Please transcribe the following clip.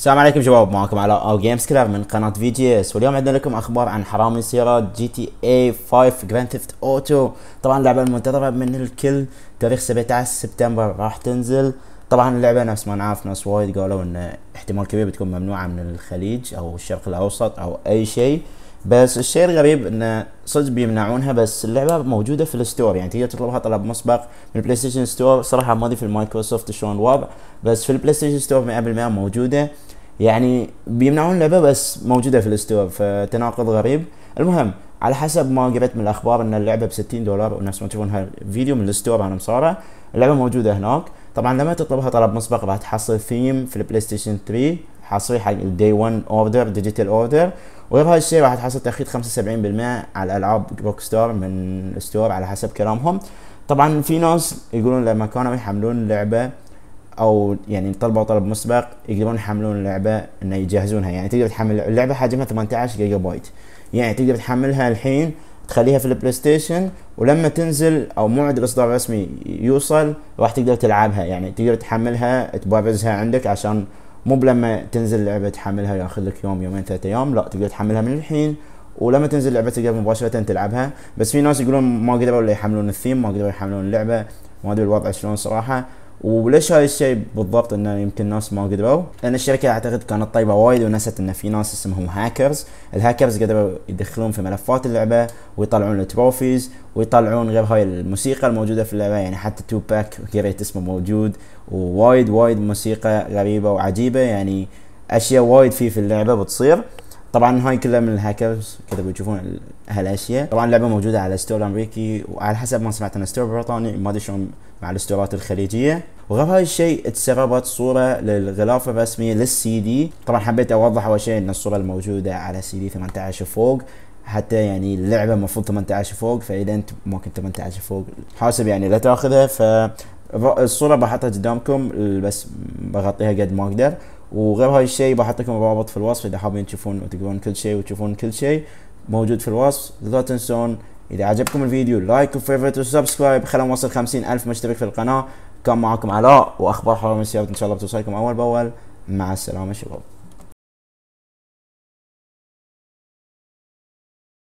السلام عليكم شباب معكم على او جيمز كلر من قناه في جي اس واليوم عندنا لكم اخبار عن حرامي سيارات جي تي اي 5 جراند ثيفت اوتو طبعا اللعبه المنتظره من الكل تاريخ 17 سبتمبر راح تنزل طبعا اللعبه نفس ما نعرف ناس وايد قالوا ان احتمال كبير بتكون ممنوعه من الخليج او الشرق الاوسط او اي شيء بس الشيء الغريب انه صدق بيمنعونها بس اللعبه موجوده في الستور يعني تقدر تطلبها طلب مسبق من البلاي ستيشن ستور صراحه ما ادري في المايكروسوفت شلون الوضع بس في البلاي ستيشن ستور 100% موجوده يعني بيمنعون اللعبه بس موجوده في الستور فتناقض غريب المهم على حسب ما قريت من الاخبار ان اللعبه ب 60 دولار ونفس ما تشوفون هالفيديو من الستور انا مصاره اللعبه موجوده هناك طبعا لما تطلبها طلب مسبق راح تحصل ثيم في البلاي ستيشن 3 حصري حق الدي 1 اوردر ديجيتال اوردر وغير هاي السيارة راح تحصل تخفيض 75% على العاب روك ستار من الستور على حسب كلامهم طبعا في ناس يقولون لما كانوا يحملون لعبة او يعني طلبوا طلب مسبق يقدرون يحملون اللعبه انه يجهزونها يعني تقدر تحمل اللعبه حجمها 18 جيجا بايت يعني تقدر تحملها الحين تخليها في البلاي ستيشن ولما تنزل او موعد الاصدار الرسمي يوصل راح تقدر تلعبها يعني تقدر تحملها تبرزها عندك عشان مو بلما تنزل لعبه تحملها ياخذ لك يوم يومين ثلاثة ايام لا تقدر تحملها من الحين ولما تنزل لعبه تقدر مباشره تلعبها بس في ناس يقولون ما قدروا يحملون الثيم ما قدروا يحملون اللعبه ما ادري الوضع شلون صراحه وليش هاي الشيء بالضبط انه يمكن الناس ما قدروا؟ لان الشركه اعتقد كانت طيبه وايد ونست ان في ناس اسمهم هاكرز، الهاكرز قدروا يدخلون في ملفات اللعبه ويطلعون التروفيز ويطلعون غير هاي الموسيقى الموجوده في اللعبه يعني حتى تو باك كريت اسمه موجود ووايد وايد موسيقى غريبه وعجيبه يعني اشياء وايد في في اللعبه بتصير طبعا هاي كلها من الهاكرز كذا بتشوفون هالاشياء طبعا اللعبه موجوده على ستور الامريكي وعلى حسب ما سمعت انا ستور بريطاني ما ادري شلون مع الستورات الخليجيه وغير هاي الشيء تسربت صوره للغلاف الرسمي للسي دي طبعا حبيت اوضح اول شيء ان الصوره الموجوده على سي دي 18 فوق حتى يعني اللعبه المفروض 18 فوق فاذا انت ممكن 18 فوق حاسب يعني لا تاخذها ف الصوره بحطها قدامكم بس بغطيها قد ما اقدر وغير هاي الشيء بحط لكم روابط في الوصف اذا حابين تشوفون وتقرون كل شيء وتشوفون كل شيء موجود في الوصف لا تنسون اذا عجبكم الفيديو لايك وفيفرت وسبسكرايب خلونا نوصل 50 الف مشترك في القناه كان معكم علاء واخبار حرام السيارات ان شاء الله بتوصلكم اول باول مع السلامه شباب